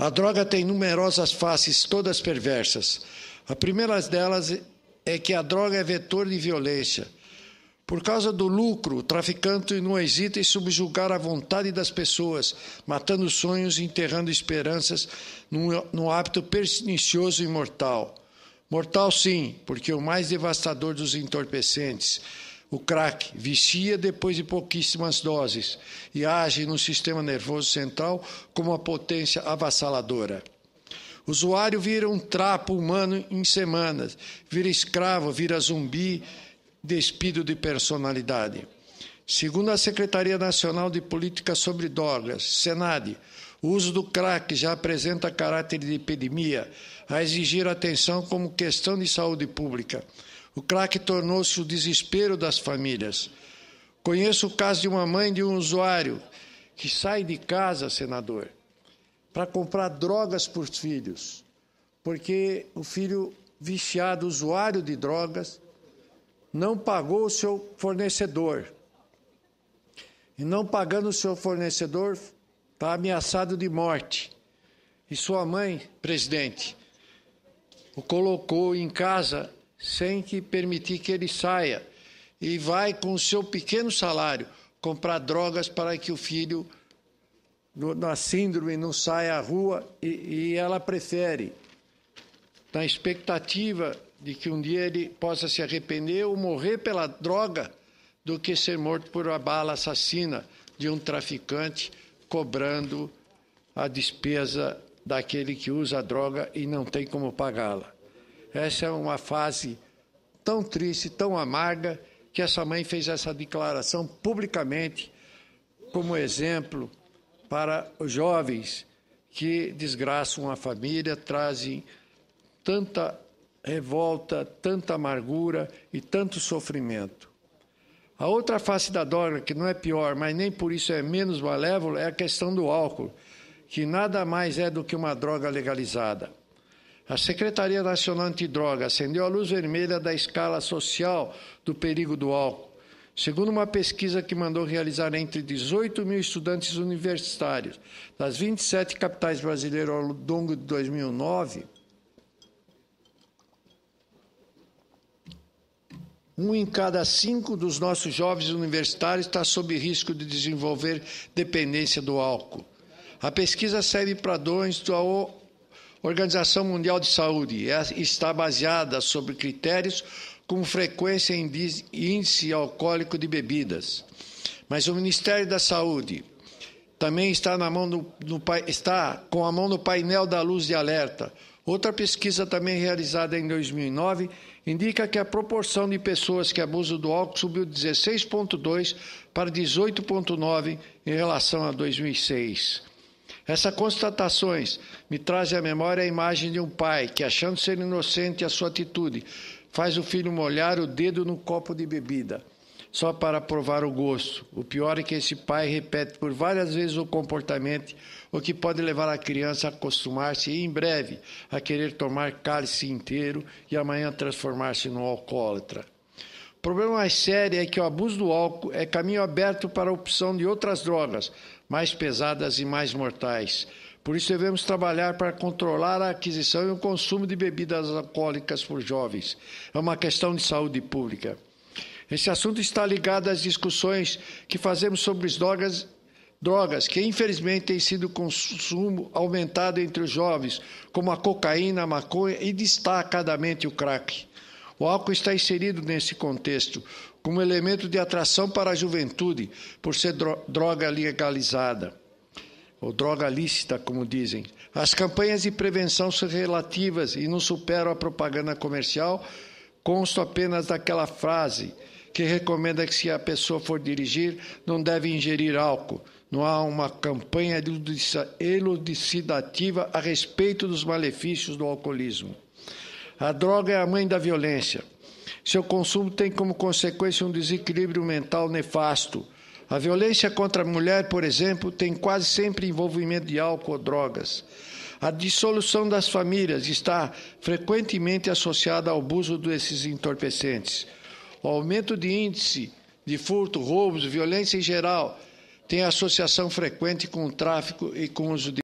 A droga tem numerosas faces, todas perversas. A primeira delas é que a droga é vetor de violência. Por causa do lucro, o traficante não hesita em subjugar a vontade das pessoas, matando sonhos e enterrando esperanças num, num hábito pernicioso e mortal. Mortal, sim, porque é o mais devastador dos entorpecentes o crack vicia depois de pouquíssimas doses e age no sistema nervoso central como uma potência avassaladora. O usuário vira um trapo humano em semanas, vira escravo, vira zumbi, despido de personalidade. Segundo a Secretaria Nacional de Política sobre Drogas, SENAD, o uso do crack já apresenta caráter de epidemia, a exigir atenção como questão de saúde pública. O crack tornou-se o desespero das famílias. Conheço o caso de uma mãe de um usuário que sai de casa, senador, para comprar drogas para os filhos, porque o filho viciado, usuário de drogas, não pagou o seu fornecedor. E não pagando o seu fornecedor, está ameaçado de morte. E sua mãe, presidente, o colocou em casa sem que permitir que ele saia. E vai, com o seu pequeno salário, comprar drogas para que o filho, na síndrome, não saia à rua e, e ela prefere, na expectativa de que um dia ele possa se arrepender ou morrer pela droga, do que ser morto por uma bala assassina de um traficante cobrando a despesa daquele que usa a droga e não tem como pagá-la. Essa é uma fase tão triste, tão amarga, que essa mãe fez essa declaração publicamente como exemplo para os jovens que desgraçam a família, trazem tanta revolta, tanta amargura e tanto sofrimento. A outra face da droga, que não é pior, mas nem por isso é menos malévola, é a questão do álcool, que nada mais é do que uma droga legalizada. A Secretaria Nacional Antidroga acendeu a luz vermelha da escala social do perigo do álcool. Segundo uma pesquisa que mandou realizar entre 18 mil estudantes universitários das 27 capitais brasileiras ao longo de 2009, um em cada cinco dos nossos jovens universitários está sob risco de desenvolver dependência do álcool. A pesquisa serve para dons da Organização Mundial de Saúde está baseada sobre critérios como frequência e índice alcoólico de bebidas. Mas o Ministério da Saúde também está, na mão no, no, está com a mão no painel da luz de alerta. Outra pesquisa também realizada em 2009 indica que a proporção de pessoas que abusam do álcool subiu de 16,2 para 18,9 em relação a 2006. Essas constatações me trazem à memória a imagem de um pai que, achando ser inocente a sua atitude, faz o filho molhar o dedo no copo de bebida, só para provar o gosto. O pior é que esse pai repete por várias vezes o comportamento, o que pode levar a criança a acostumar-se em breve a querer tomar cálice inteiro e amanhã transformar-se num alcoólatra. O problema mais sério é que o abuso do álcool é caminho aberto para a opção de outras drogas, mais pesadas e mais mortais. Por isso devemos trabalhar para controlar a aquisição e o consumo de bebidas alcoólicas por jovens. É uma questão de saúde pública. Esse assunto está ligado às discussões que fazemos sobre as drogas, drogas que infelizmente têm sido consumo aumentado entre os jovens, como a cocaína, a maconha e destacadamente o crack. O álcool está inserido nesse contexto como elemento de atração para a juventude, por ser droga legalizada, ou droga lícita, como dizem. As campanhas de prevenção são relativas e não superam a propaganda comercial, consto apenas daquela frase que recomenda que se a pessoa for dirigir, não deve ingerir álcool. Não há uma campanha elucidativa a respeito dos malefícios do alcoolismo. A droga é a mãe da violência. Seu consumo tem como consequência um desequilíbrio mental nefasto. A violência contra a mulher, por exemplo, tem quase sempre envolvimento de álcool ou drogas. A dissolução das famílias está frequentemente associada ao abuso desses entorpecentes. O aumento de índice de furto, roubos, violência em geral tem associação frequente com o tráfico e com o uso de